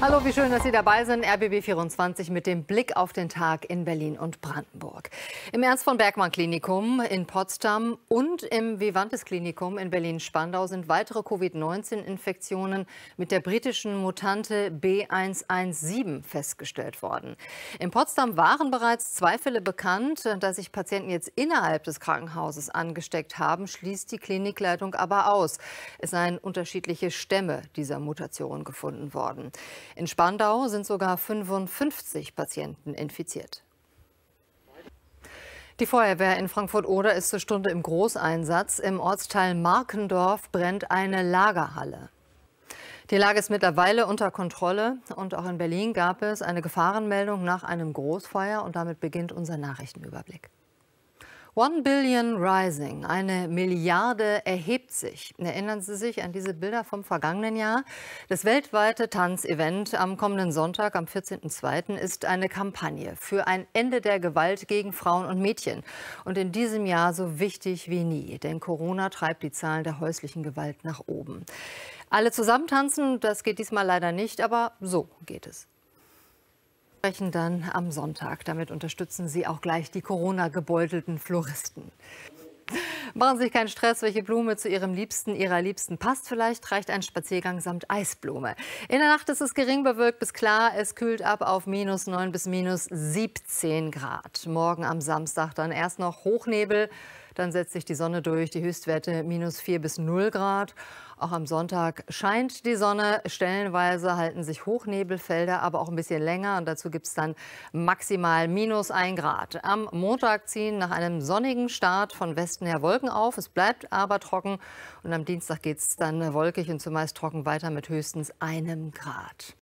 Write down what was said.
Hallo, wie schön, dass Sie dabei sind. RBB24 mit dem Blick auf den Tag in Berlin und Brandenburg. Im Ernst von Bergmann Klinikum in Potsdam und im Vivantes Klinikum in Berlin-Spandau sind weitere Covid-19-Infektionen mit der britischen Mutante B117 festgestellt worden. In Potsdam waren bereits zwei Fälle bekannt. Dass sich Patienten jetzt innerhalb des Krankenhauses angesteckt haben, schließt die Klinikleitung aber aus. Es seien unterschiedliche Stämme dieser Mutation gefunden worden. In Spandau sind sogar 55 Patienten infiziert. Die Feuerwehr in Frankfurt-Oder ist zur Stunde im Großeinsatz. Im Ortsteil Markendorf brennt eine Lagerhalle. Die Lage ist mittlerweile unter Kontrolle und auch in Berlin gab es eine Gefahrenmeldung nach einem Großfeuer und damit beginnt unser Nachrichtenüberblick. One Billion Rising, eine Milliarde erhebt sich. Erinnern Sie sich an diese Bilder vom vergangenen Jahr? Das weltweite Tanzevent am kommenden Sonntag, am 14.02., ist eine Kampagne für ein Ende der Gewalt gegen Frauen und Mädchen. Und in diesem Jahr so wichtig wie nie, denn Corona treibt die Zahlen der häuslichen Gewalt nach oben. Alle zusammen tanzen, das geht diesmal leider nicht, aber so geht es sprechen dann am Sonntag. Damit unterstützen Sie auch gleich die Corona-gebeutelten Floristen. Machen Sie sich keinen Stress, welche Blume zu Ihrem Liebsten, Ihrer Liebsten passt. Vielleicht reicht ein Spaziergang samt Eisblume. In der Nacht ist es gering bewölkt bis klar. Es kühlt ab auf minus 9 bis minus 17 Grad. Morgen am Samstag dann erst noch Hochnebel. Dann setzt sich die Sonne durch, die Höchstwerte minus 4 bis 0 Grad. Auch am Sonntag scheint die Sonne. Stellenweise halten sich Hochnebelfelder, aber auch ein bisschen länger. Und dazu gibt es dann maximal minus ein Grad. Am Montag ziehen nach einem sonnigen Start von Westen her Wolken auf. Es bleibt aber trocken. Und am Dienstag geht es dann wolkig und zumeist trocken weiter mit höchstens einem Grad.